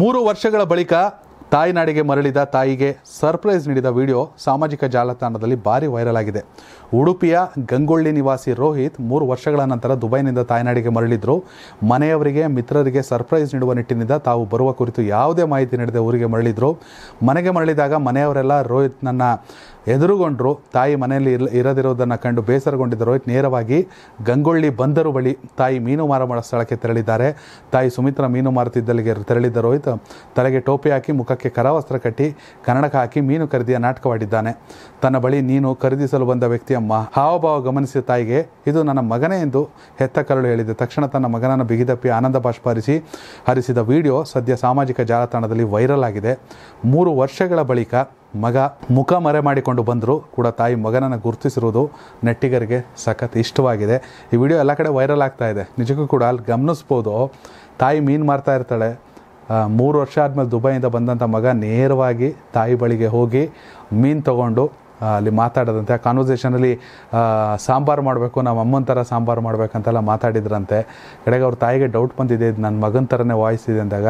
ಮೂರು ವರ್ಷಗಳ ಬಳಿಕ ತಾಯ್ನಾಡಿಗೆ ಮರಳಿದ ತಾಯಿಗೆ ಸರ್ಪ್ರೈಸ್ ನೀಡಿದ ವಿಡಿಯೋ ಸಾಮಾಜಿಕ ಜಾಲತಾಣದಲ್ಲಿ ಭಾರಿ ವೈರಲ್ ಆಗಿದೆ ಉಡುಪಿಯ ಗಂಗೊಳ್ಳಿ ನಿವಾಸಿ ರೋಹಿತ್ ಮೂರು ವರ್ಷಗಳ ನಂತರ ದುಬೈನಿಂದ ತಾಯ್ನಾಡಿಗೆ ಮರಳಿದ್ರು ಮನೆಯವರಿಗೆ ಮಿತ್ರರಿಗೆ ಸರ್ಪ್ರೈಸ್ ನೀಡುವ ನಿಟ್ಟಿನಿಂದ ತಾವು ಬರುವ ಕುರಿತು ಯಾವುದೇ ಮಾಹಿತಿ ನೀಡದೆ ಊರಿಗೆ ಮರಳಿದ್ರು ಮನೆಗೆ ಮರಳಿದಾಗ ಮನೆಯವರೆಲ್ಲ ರೋಹಿತ್ನನ್ನು ಎದುರುಗೊಂಡ್ರು ತಾಯಿ ಮನೆಯಲ್ಲಿ ಇರ್ ಇರದಿರೋದನ್ನು ಕಂಡು ಬೇಸರಗೊಂಡಿದ್ದ ರೋಹಿತ್ ನೇರವಾಗಿ ಗಂಗೊಳ್ಳಿ ಬಂದರು ಬಳಿ ತಾಯಿ ಮೀನು ಮಾರ ಮಾಡೋ ಸ್ಥಳಕ್ಕೆ ತೆರಳಿದ್ದಾರೆ ತಾಯಿ ಸುಮಿತ್ರಾ ಮೀನು ಮಾರುತ್ತಿದ್ದಲ್ಲಿಗೆ ತೆರಳಿದ್ದ ರೋಹಿತ್ ತಲೆಗೆ ಟೋಪಿ ಹಾಕಿ ಮುಖಕ್ಕೆ ಮುಖಕ್ಕೆ ಕರವಸ್ತ್ರ ಕಟ್ಟಿ ಕನ್ನಡಕ ಹಾಕಿ ಮೀನು ಖರೀದಿಯ ನಾಟಕವಾಡಿದ್ದಾನೆ ತನ್ನ ಬಳಿ ನೀನು ಖರೀದಿಸಲು ಬಂದ ವ್ಯಕ್ತಿಯ ಹಾವಭಾವ ಗಮನಿಸಿದ ತಾಯಿಗೆ ಇದು ನನ್ನ ಮಗನೇ ಎಂದು ಹೆತ್ತ ಕರಳು ಹೇಳಿದೆ ತಕ್ಷಣ ತನ್ನ ಮಗನನ್ನು ಬಿಗಿದಪ್ಪಿ ಆನಂದ ಹರಿಸಿದ ವಿಡಿಯೋ ಸದ್ಯ ಸಾಮಾಜಿಕ ಜಾಲತಾಣದಲ್ಲಿ ವೈರಲ್ ಆಗಿದೆ ಮೂರು ವರ್ಷಗಳ ಬಳಿಕ ಮಗ ಮುಖ ಮರೆ ಮಾಡಿಕೊಂಡು ಬಂದರೂ ಕೂಡ ತಾಯಿ ಮಗನನ್ನು ಗುರುತಿಸಿರುವುದು ನೆಟ್ಟಿಗರಿಗೆ ಸಖತ್ ಇಷ್ಟವಾಗಿದೆ ಈ ವಿಡಿಯೋ ಎಲ್ಲ ಕಡೆ ವೈರಲ್ ಆಗ್ತಾ ಇದೆ ನಿಜಕ್ಕೂ ಕೂಡ ಅಲ್ಲಿ ಗಮನಿಸ್ಬೋದು ತಾಯಿ ಮೀನು ಮಾರ್ತಾ ಇರ್ತಾಳೆ ಮೂರು ವರ್ಷ ಆದಮೇಲೆ ದುಬೈಯಿಂದ ಬಂದಂಥ ಮಗ ನೇರವಾಗಿ ತಾಯಿ ಬಳಿಗೆ ಹೋಗಿ ಮೀನು ತಗೊಂಡು ಅಲ್ಲಿ ಮಾತಾಡೋದಂತೆ ಆ ಕಾನ್ವರ್ಸೇಷನಲ್ಲಿ ಸಾಂಬಾರು ಮಾಡಬೇಕು ನಮ್ಮ ಅಮ್ಮನ ಥರ ಸಾಂಬಾರು ಮಾಡಬೇಕಂತೆಲ್ಲ ಮಾತಾಡಿದ್ರಂತೆ ಕಡೆಗೆ ಅವ್ರ ತಾಯಿಗೆ ಡೌಟ್ ಬಂದಿದೆ ಇದು ನನ್ನ ಮಗನ ಥರನೇ ವಾಯ್ಸ್ ಇದೆ ಅಂದಾಗ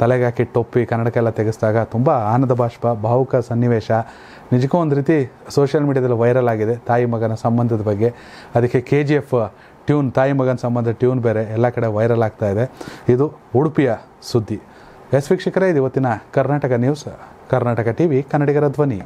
ತಲೆಗೆ ಹಾಕಿ ಟೊಪ್ಪಿ ಕನ್ನಡಕ್ಕೆಲ್ಲ ತೆಗೆಸಿದಾಗ ತುಂಬ ಆನಂದ ಬಾಷ್ಪ ಭಾವುಕ ಸನ್ನಿವೇಶ ನಿಜಕ್ಕೂ ಒಂದು ರೀತಿ ಸೋಷಿಯಲ್ ಮೀಡ್ಯಾದಲ್ಲಿ ವೈರಲ್ ಆಗಿದೆ ತಾಯಿ ಮಗನ ಸಂಬಂಧದ ಬಗ್ಗೆ ಅದಕ್ಕೆ ಕೆ ಜಿ ಎಫ್ ಟ್ಯೂನ್ ತಾಯಿ ಮಗನ ಸಂಬಂಧ ಟ್ಯೂನ್ ಬೇರೆ ಎಲ್ಲ ಕಡೆ ವೈರಲ್ ಆಗ್ತಾ ಇದೆ ಇದು ಉಡುಪಿಯ ಸುದ್ದಿ ಎಸ್ ವೀಕ್ಷಕರೇ ಇದು ಇವತ್ತಿನ Karnataka news Karnataka T V ಕನ್ನಡಿಗರ ಧ್ವನಿ